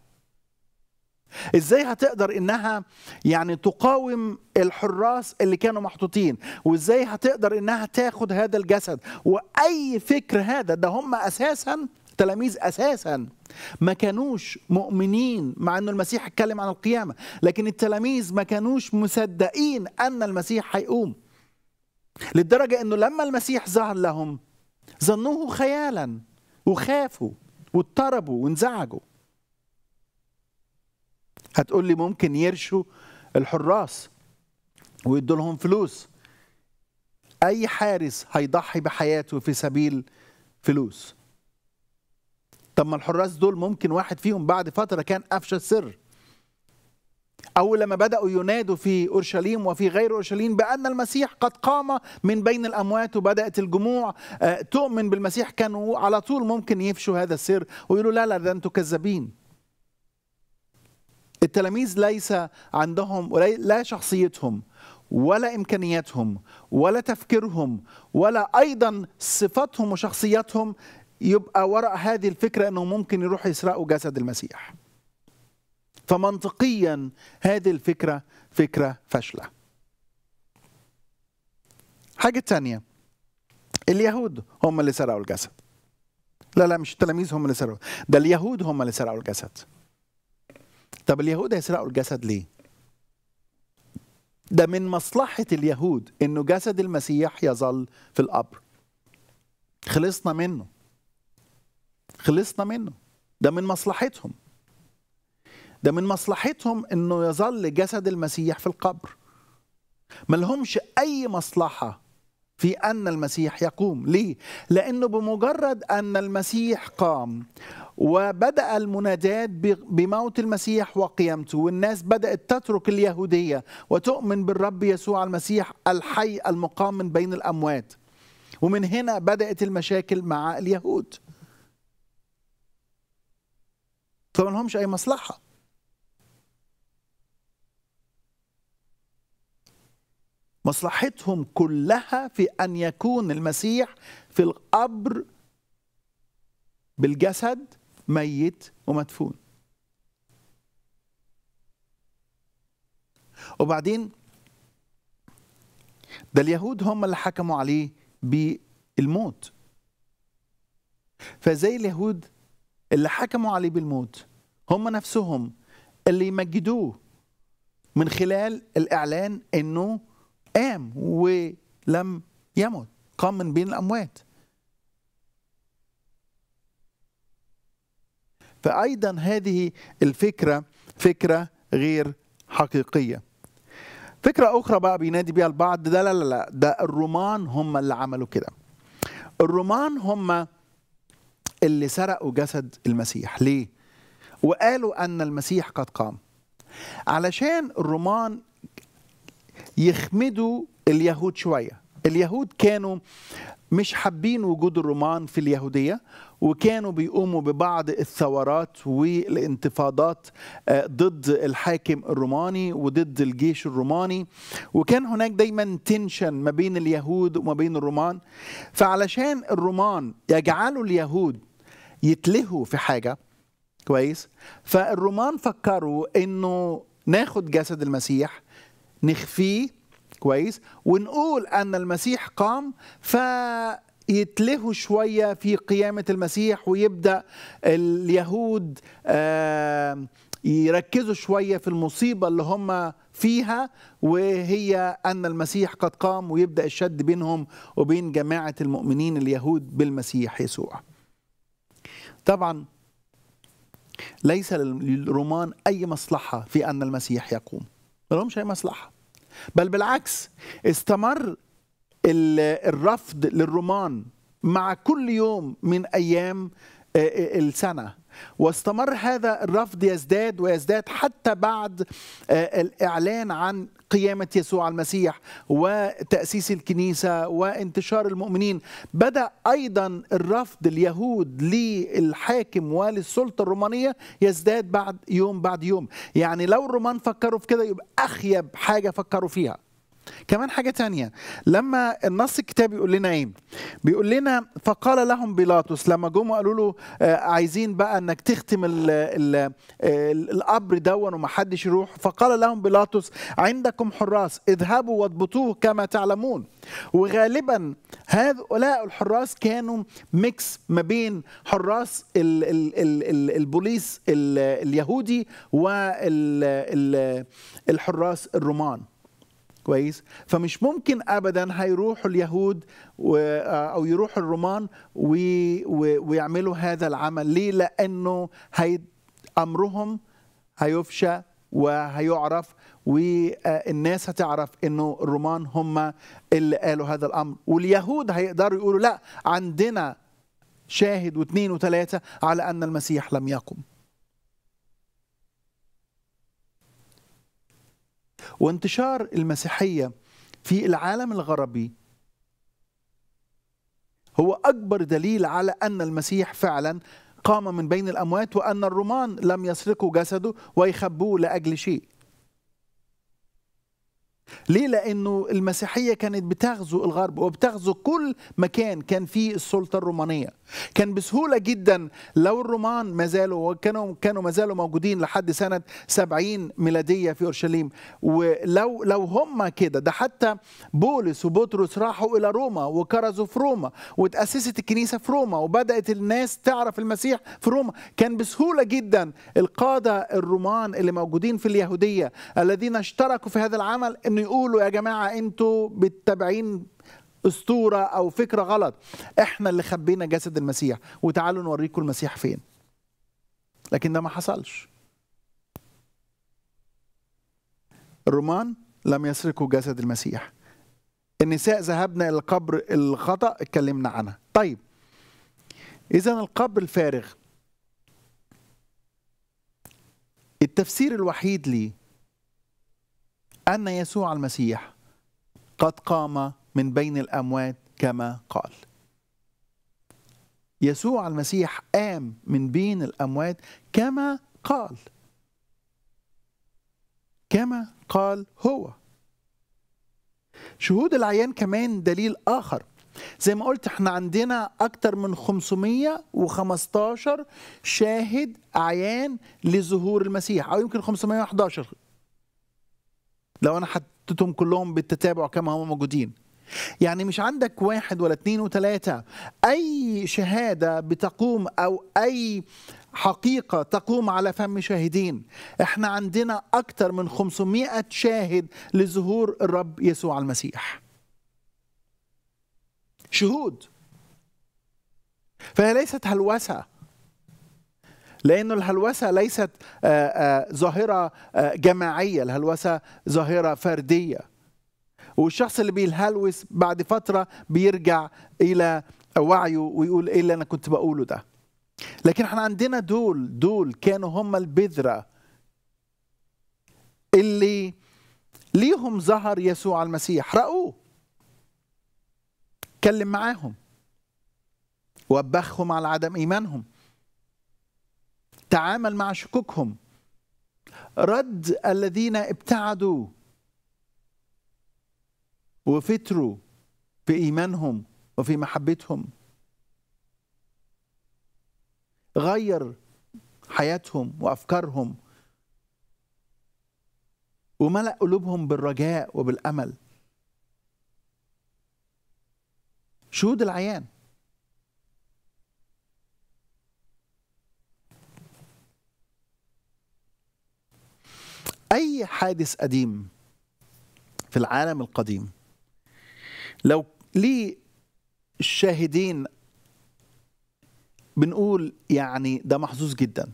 Speaker 1: ازاي هتقدر انها يعني تقاوم الحراس اللي كانوا محطوطين وازاي هتقدر انها تاخد هذا الجسد واي فكر هذا ده هم اساسا التلاميذ اساسا ما كانوش مؤمنين مع ان المسيح اتكلم عن القيامه لكن التلاميذ ما كانوش مصدقين ان المسيح هيقوم للدرجه انه لما المسيح ظهر لهم ظنوه خيالا وخافوا واضطربوا وانزعجوا هتقول لي ممكن يرشوا الحراس ويدوا لهم فلوس اي حارس هيضحي بحياته في سبيل فلوس طب ما الحراس دول ممكن واحد فيهم بعد فتره كان افشى السر أو لما بدأوا ينادوا في أورشليم وفي غير أورشليم بأن المسيح قد قام من بين الأموات وبدأت الجموع آه، تؤمن بالمسيح كانوا على طول ممكن يفشوا هذا السر ويقولوا لا لا ده أنتوا كذابين التلاميذ ليس عندهم لا شخصيتهم ولا إمكانياتهم ولا تفكيرهم ولا أيضا صفاتهم وشخصياتهم يبقى وراء هذه الفكرة أنه ممكن يروح يسرقوا جسد المسيح فمنطقيا هذه الفكرة فكرة فاشلة حاجة تانية اليهود هم اللي سرقوا الجسد لا لا مش التلاميذ هم اللي سرقوا ده اليهود هم اللي سرقوا الجسد طب اليهود هيسرقوا الجسد ليه ده من مصلحة اليهود انه جسد المسيح يظل في القبر خلصنا منه خلصنا منه ده من مصلحتهم ده من مصلحتهم انه يظل جسد المسيح في القبر ما لهمش اي مصلحه في ان المسيح يقوم ليه لانه بمجرد ان المسيح قام وبدا المنادات بموت المسيح وقيامته والناس بدات تترك اليهوديه وتؤمن بالرب يسوع المسيح الحي المقام من بين الاموات ومن هنا بدات المشاكل مع اليهود فما لهمش اي مصلحه مصلحتهم كلها في ان يكون المسيح في القبر بالجسد ميت ومدفون وبعدين ده اليهود هم اللي حكموا عليه بالموت فزي اليهود اللي حكموا عليه بالموت هم نفسهم اللي يمجدوه من خلال الإعلان أنه قام ولم يمت قام من بين الأموات فأيضا هذه الفكرة فكرة غير حقيقية فكرة أخرى بقى بينادي بيها البعض ده لا لا لا ده الرومان هم اللي عملوا كده الرومان هم اللي سرقوا جسد المسيح ليه؟ وقالوا أن المسيح قد قام علشان الرومان يخمدوا اليهود شوية اليهود كانوا مش حابين وجود الرومان في اليهودية وكانوا بيقوموا ببعض الثورات والانتفاضات آه، ضد الحاكم الروماني وضد الجيش الروماني وكان هناك دايما تنشن ما بين اليهود وما بين الرومان فعلشان الرومان يجعلوا اليهود يتلهوا في حاجه كويس فالرومان فكروا انه ناخد جسد المسيح نخفيه كويس ونقول ان المسيح قام فيتلهوا شويه في قيامه المسيح ويبدا اليهود يركزوا شويه في المصيبه اللي هم فيها وهي ان المسيح قد قام ويبدا الشد بينهم وبين جماعه المؤمنين اليهود بالمسيح يسوع. طبعا ليس للرومان أي مصلحة في أن المسيح يقوم لهمش أي مصلحة بل بالعكس استمر الرفض للرومان مع كل يوم من أيام آه، آه، السنة واستمر هذا الرفض يزداد ويزداد حتى بعد آه، الإعلان عن قيامة يسوع المسيح وتأسيس الكنيسة وانتشار المؤمنين بدأ أيضا الرفض اليهود للحاكم وللسلطة الرومانية يزداد بعد يوم بعد يوم يعني لو الرومان فكروا في كده يبقى أخيب حاجة فكروا فيها كمان حاجة تانية لما النص الكتابي يقول لنا ايه بيقول لنا فقال لهم بيلاطس لما جم قالوا له آه، عايزين بقى انك تختم آه، القبر دون ومحدش يروح فقال لهم بيلاطس عندكم حراس اذهبوا واضبطوه كما تعلمون وغالبا هؤلاء الحراس كانوا ميكس ما بين حراس الـ الـ الـ البوليس اليهودي والحراس الرومان كويس فمش ممكن ابدا هيروحوا اليهود آه، او يروحوا الرومان ويعملوا هذا العمل ليه لانه هي امرهم هيفشى وهيعرف والناس آه، هتعرف انه الرومان هم اللي قالوا هذا الامر واليهود هيقدروا يقولوا لا عندنا شاهد واثنين وثلاثه على ان المسيح لم يقم وانتشار المسيحيه في العالم الغربي هو اكبر دليل على ان المسيح فعلا قام من بين الاموات وان الرومان لم يسرقوا جسده ويخبوه لاجل شيء. ليه؟ لانه المسيحيه كانت بتغزو الغرب وبتغزو كل مكان كان فيه السلطه الرومانيه. كان بسهولة جدا لو الرومان ما زالوا كانوا كانوا ما زالوا موجودين لحد سنة 70 ميلادية في أورشليم ولو لو هم كده ده حتى بولس وبطرس راحوا إلى روما وكرزوا في روما وتأسست الكنيسة في روما وبدأت الناس تعرف المسيح في روما كان بسهولة جدا القادة الرومان اللي موجودين في اليهودية الذين اشتركوا في هذا العمل إنه يقولوا يا جماعة أنتوا بتتابعين اسطوره او فكره غلط احنا اللي خبينا جسد المسيح وتعالوا نوريكم المسيح فين لكن ده ما حصلش الرومان لم يسرقوا جسد المسيح النساء ذهبنا الى القبر الخطا اتكلمنا عنها طيب اذا القبر الفارغ التفسير الوحيد ليه ان يسوع المسيح قد قام من بين الأموات كما قال يسوع المسيح قام من بين الأموات كما قال كما قال هو شهود العيان كمان دليل آخر زي ما قلت احنا عندنا أكتر من 515 شاهد أعيان لظهور المسيح أو يمكن 511 لو أنا حطيتهم كلهم بالتتابع كما هم موجودين يعني مش عندك واحد ولا اتنين وتلاتة أي شهادة بتقوم أو أي حقيقة تقوم على فم شاهدين احنا عندنا أكثر من 500 شاهد لظهور الرب يسوع المسيح شهود فهي ليست هلوسة لأن الهلوسة ليست آه، آه، ظاهرة آه، جماعية الهلوسة ظاهرة فردية والشخص اللي بيلهلوس بعد فترة بيرجع إلى وعيه ويقول إيه اللي أنا كنت بقوله ده لكن احنا عندنا دول دول كانوا هم البذرة اللي ليهم ظهر يسوع المسيح رأوه اتكلم معاهم وبخهم على عدم إيمانهم تعامل مع شكوكهم رد الذين ابتعدوا وفتروا في ايمانهم وفي محبتهم غير حياتهم وافكارهم وملا قلوبهم بالرجاء وبالامل شهود العيان اي حادث قديم في العالم القديم لو ليه الشاهدين بنقول يعني ده محظوظ جدا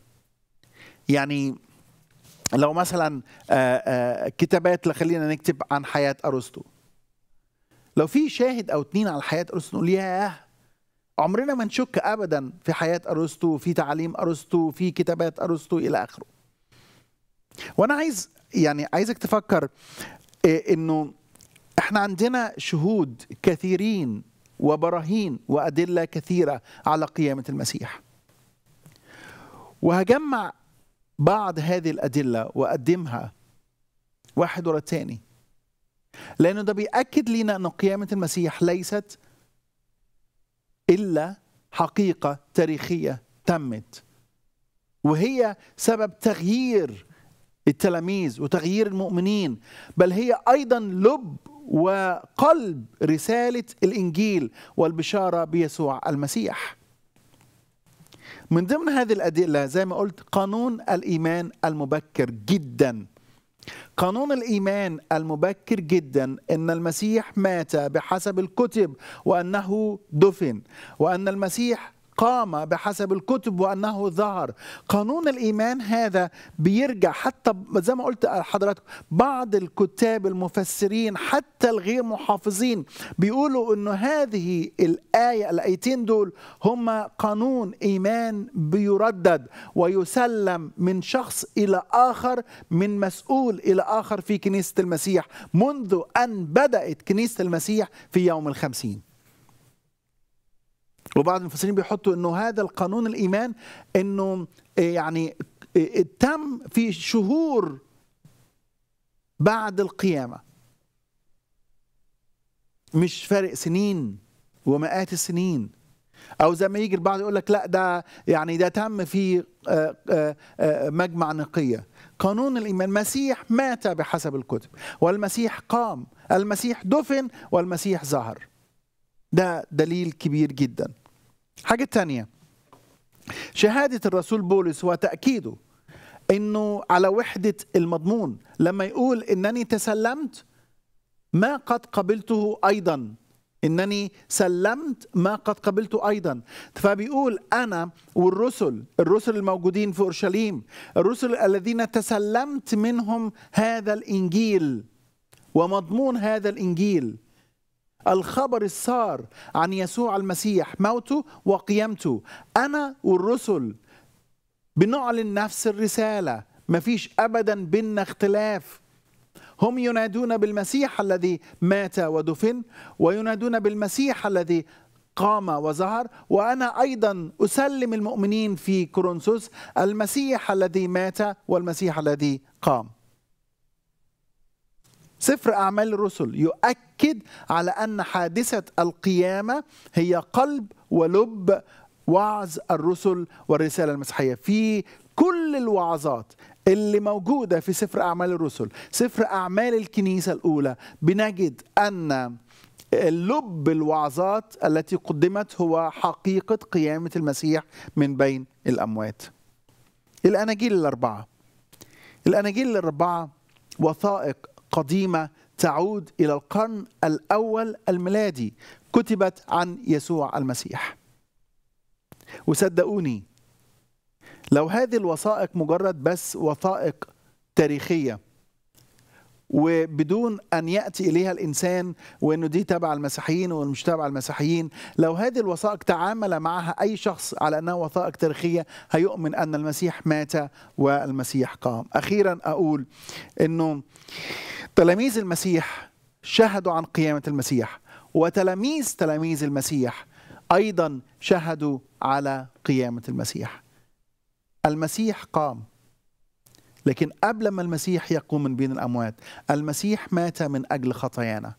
Speaker 1: يعني لو مثلا آه، آه، كتابات لخلينا نكتب عن حياة أرسطو لو في شاهد أو اتنين على حياة أرسطو نقول ياه عمرنا ما نشك أبدا في حياة أرسطو في تعاليم أرسطو في كتابات أرسطو إلى آخره وأنا عايز يعني عايزك تفكر آه، إنه احنا عندنا شهود كثيرين وبراهين وادله كثيره على قيامه المسيح وهجمع بعض هذه الادله واقدمها واحد ورا الثاني لانه ده بياكد لينا ان قيامه المسيح ليست الا حقيقه تاريخيه تمت وهي سبب تغيير التلاميذ وتغيير المؤمنين بل هي ايضا لب وقلب رسالة الإنجيل والبشارة بيسوع المسيح من ضمن هذه الأدلة زي ما قلت قانون الإيمان المبكر جدا قانون الإيمان المبكر جدا أن المسيح مات بحسب الكتب وأنه دفن وأن المسيح قام بحسب الكتب وانه ظهر قانون الايمان هذا بيرجع حتى زي ما قلت حضراتكم بعض الكتاب المفسرين حتى الغير محافظين بيقولوا انه هذه الايه الايتين دول هم قانون ايمان بيردد ويسلم من شخص الى اخر من مسؤول الى اخر في كنيسه المسيح منذ ان بدات كنيسه المسيح في يوم الخمسين وبعض المفسرين بيحطوا انه هذا القانون الايمان انه إيه، يعني إيه، تم في شهور بعد القيامه مش فارق سنين ومئات السنين او زي ما يجي البعض يقول لك لا ده يعني ده تم في آه، آه، آه، مجمع نقيه قانون الايمان المسيح مات بحسب الكتب والمسيح قام المسيح دفن والمسيح ظهر ده دليل كبير جدا حاجة تانية شهادة الرسول بولس وتأكيده أنه على وحدة المضمون لما يقول أنني تسلمت ما قد قبلته أيضا انني سلمت ما قد قبلته ايضا فبيقول انا والرسل الرسل الموجودين في اورشليم الرسل الذين تسلمت منهم هذا الانجيل ومضمون هذا الانجيل الخبر السار عن يسوع المسيح موته وقيامته أنا والرسل بنعلن نفس الرسالة مفيش أبدا بينا اختلاف هم ينادون بالمسيح الذي مات ودفن وينادون بالمسيح الذي قام وظهر وانا ايضا اسلم المؤمنين في كورنثوس المسيح الذي مات والمسيح الذي قام سفر أعمال الرسل يؤكد على أن حادثة القيامة هي قلب ولب وعظ الرسل والرسالة المسيحية في كل الوعظات اللي موجودة في سفر أعمال الرسل سفر أعمال الكنيسة الأولى بنجد أن لب الوعظات التي قدمت هو حقيقة قيامة المسيح من بين الأموات الأناجيل الأربعة الأناجيل الأربعة وثائق قديمة تعود إلى القرن الأول الميلادي كتبت عن يسوع المسيح وصدقوني لو هذه الوثائق مجرد بس وثائق تاريخية وبدون أن يأتي إليها الإنسان وأنه دي تبع المسيحيين ومش تبع المسيحيين لو هذه الوثائق تعامل معها أي شخص على أنها وثائق تاريخية هيؤمن أن المسيح مات والمسيح قام أخيرا أقول أنه تلاميذ المسيح شهدوا عن قيامة المسيح وتلاميذ تلاميذ المسيح أيضا شهدوا على قيامة المسيح المسيح قام لكن قبل ما المسيح يقوم من بين الأموات المسيح مات من أجل خطايانا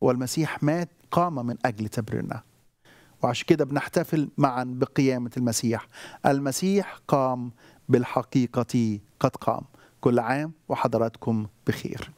Speaker 1: والمسيح مات قام من أجل تبريرنا وعشان كده بنحتفل معا بقيامة المسيح المسيح قام بالحقيقة قد قام كل عام وحضراتكم بخير